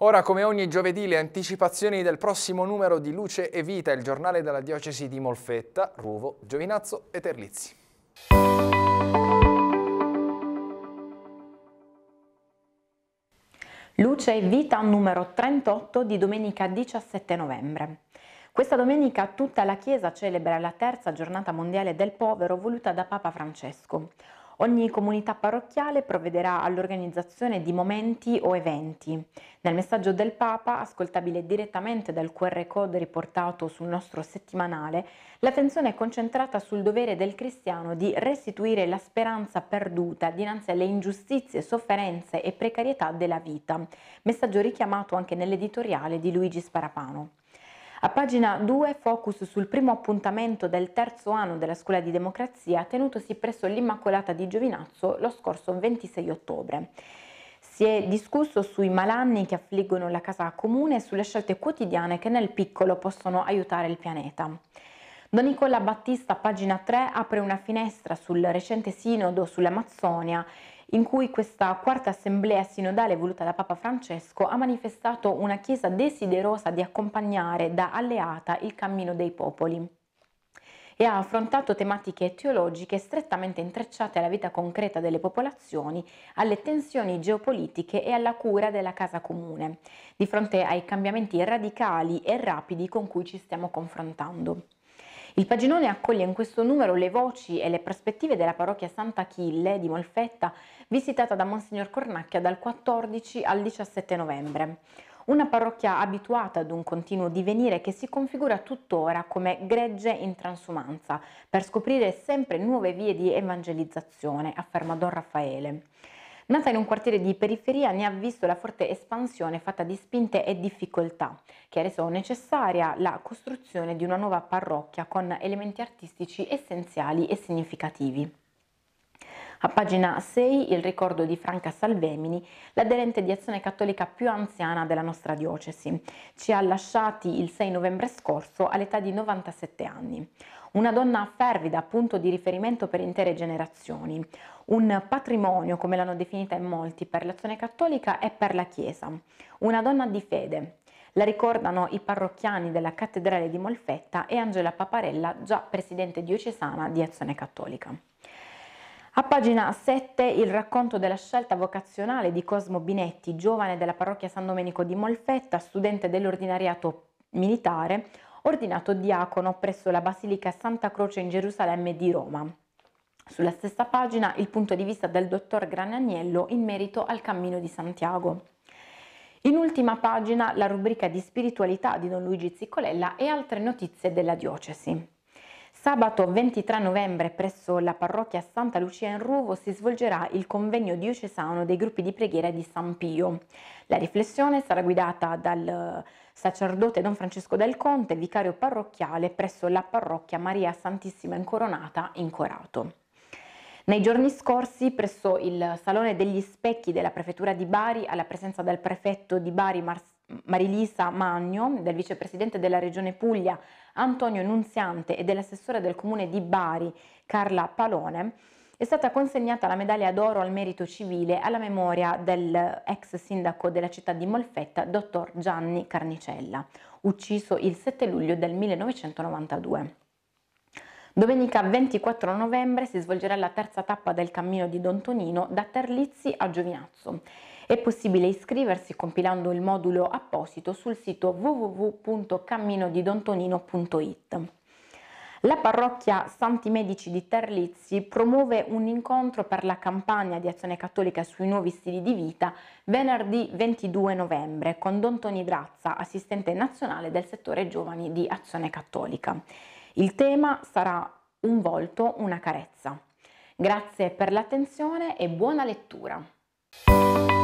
Ora, come ogni giovedì, le anticipazioni del prossimo numero di Luce e Vita, il giornale della diocesi di Molfetta, Ruvo, Giovinazzo e Terlizzi. Luce e Vita numero 38 di domenica 17 novembre. Questa domenica tutta la Chiesa celebra la terza giornata mondiale del povero voluta da Papa Francesco. Ogni comunità parrocchiale provvederà all'organizzazione di momenti o eventi. Nel messaggio del Papa, ascoltabile direttamente dal QR code riportato sul nostro settimanale, l'attenzione è concentrata sul dovere del cristiano di restituire la speranza perduta dinanzi alle ingiustizie, sofferenze e precarietà della vita. Messaggio richiamato anche nell'editoriale di Luigi Sparapano. A pagina 2 focus sul primo appuntamento del terzo anno della Scuola di Democrazia tenutosi presso l'Immacolata di Giovinazzo lo scorso 26 ottobre. Si è discusso sui malanni che affliggono la casa comune e sulle scelte quotidiane che nel piccolo possono aiutare il pianeta. Don Nicola Battista, pagina 3, apre una finestra sul recente sinodo sull'Amazzonia in cui questa quarta assemblea sinodale voluta da Papa Francesco ha manifestato una Chiesa desiderosa di accompagnare da alleata il cammino dei popoli e ha affrontato tematiche teologiche strettamente intrecciate alla vita concreta delle popolazioni, alle tensioni geopolitiche e alla cura della casa comune, di fronte ai cambiamenti radicali e rapidi con cui ci stiamo confrontando. Il paginone accoglie in questo numero le voci e le prospettive della parrocchia Santa Sant'Achille di Molfetta, visitata da Monsignor Cornacchia dal 14 al 17 novembre. Una parrocchia abituata ad un continuo divenire che si configura tuttora come gregge in transumanza, per scoprire sempre nuove vie di evangelizzazione, afferma Don Raffaele. Nata in un quartiere di periferia, ne ha visto la forte espansione fatta di spinte e difficoltà, che ha reso necessaria la costruzione di una nuova parrocchia con elementi artistici essenziali e significativi. A pagina 6 il ricordo di Franca Salvemini, l'aderente di Azione Cattolica più anziana della nostra diocesi. Ci ha lasciati il 6 novembre scorso all'età di 97 anni. Una donna fervida, punto di riferimento per intere generazioni. Un patrimonio, come l'hanno definita in molti, per l'Azione Cattolica e per la Chiesa. Una donna di fede, la ricordano i parrocchiani della Cattedrale di Molfetta e Angela Paparella, già presidente diocesana di Azione Cattolica. A pagina 7 il racconto della scelta vocazionale di Cosmo Binetti, giovane della parrocchia San Domenico di Molfetta, studente dell'ordinariato militare, ordinato diacono presso la Basilica Santa Croce in Gerusalemme di Roma. Sulla stessa pagina il punto di vista del dottor Granagnello in merito al cammino di Santiago. In ultima pagina la rubrica di spiritualità di Don Luigi Ziccolella e altre notizie della diocesi. Sabato 23 novembre presso la parrocchia Santa Lucia in Ruvo si svolgerà il convegno diocesano dei gruppi di preghiera di San Pio. La riflessione sarà guidata dal sacerdote Don Francesco Del Conte, vicario parrocchiale presso la parrocchia Maria Santissima Incoronata in Corato. Nei giorni scorsi, presso il Salone degli Specchi della Prefettura di Bari, alla presenza del prefetto di Bari Marcello, Marilisa Magno, del vicepresidente della Regione Puglia Antonio Nunziante e dell'assessore del comune di Bari Carla Palone, è stata consegnata la medaglia d'oro al merito civile alla memoria dell'ex sindaco della città di Molfetta, dottor Gianni Carnicella, ucciso il 7 luglio del 1992. Domenica 24 novembre si svolgerà la terza tappa del cammino di Don Tonino da Terlizzi a Giovinazzo. È possibile iscriversi compilando il modulo apposito sul sito www.camminodidontonino.it. La parrocchia Santi Medici di Terlizzi promuove un incontro per la campagna di azione cattolica sui nuovi stili di vita venerdì 22 novembre con Don Toni Drazza, assistente nazionale del settore giovani di Azione Cattolica. Il tema sarà Un volto, una carezza. Grazie per l'attenzione e buona lettura.